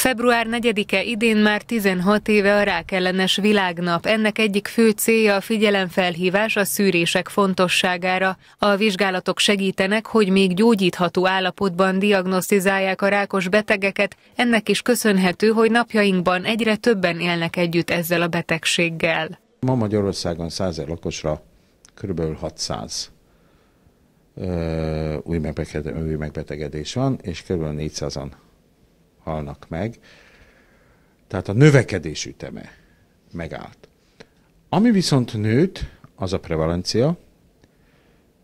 Február 4-e idén már 16 éve a rákellenes világnap. Ennek egyik fő célja a figyelemfelhívás a szűrések fontosságára. A vizsgálatok segítenek, hogy még gyógyítható állapotban diagnosztizálják a rákos betegeket. Ennek is köszönhető, hogy napjainkban egyre többen élnek együtt ezzel a betegséggel. Ma Magyarországon 100 lakosra kb. 600 új megbetegedés van, és kb. 400-an halnak meg. Tehát a növekedés üteme megállt. Ami viszont nőtt, az a prevalencia,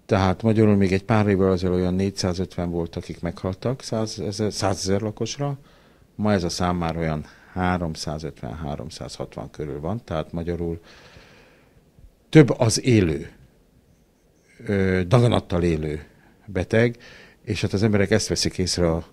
tehát magyarul még egy pár évvel azelőtt olyan 450 volt, akik meghaltak 100 100 ezer lakosra, ma ez a szám már olyan 350-360 körül van, tehát magyarul több az élő, daganattal élő beteg, és hát az emberek ezt veszik észre a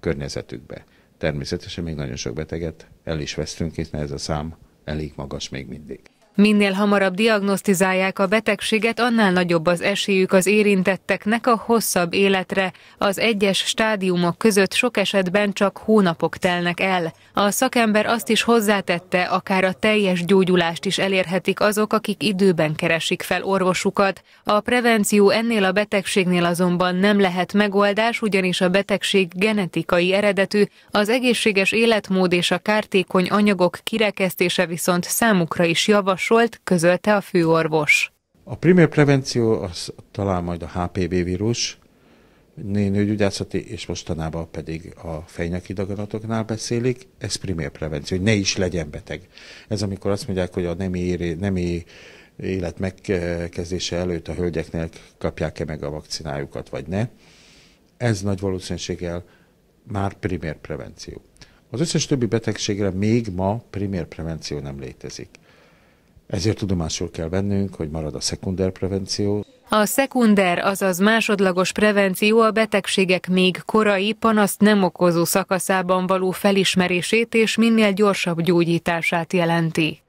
környezetükbe. Természetesen még nagyon sok beteget el is vesztünk, hiszen ez a szám elég magas még mindig. Minél hamarabb diagnosztizálják a betegséget, annál nagyobb az esélyük az érintetteknek a hosszabb életre. Az egyes stádiumok között sok esetben csak hónapok telnek el. A szakember azt is hozzátette, akár a teljes gyógyulást is elérhetik azok, akik időben keresik fel orvosukat. A prevenció ennél a betegségnél azonban nem lehet megoldás, ugyanis a betegség genetikai eredetű, az egészséges életmód és a kártékony anyagok kirekesztése viszont számukra is javaslat javasolt, közölte a főorvos. A primér prevenció az talán majd a HPV vírus, nőgyógyászati, és mostanában pedig a fejnyaki daganatoknál beszélik, ez primér prevenció, hogy ne is legyen beteg. Ez amikor azt mondják, hogy a nemi, éri, nemi élet megkezdése előtt a hölgyeknél kapják-e meg a vakcinájukat, vagy ne. Ez nagy valószínűséggel már primér prevenció. Az összes többi betegségre még ma primér prevenció nem létezik. Ezért tudomásul kell vennünk, hogy marad a prevenció. A szekunder, azaz másodlagos prevenció a betegségek még korai, panaszt nem okozó szakaszában való felismerését és minél gyorsabb gyógyítását jelenti.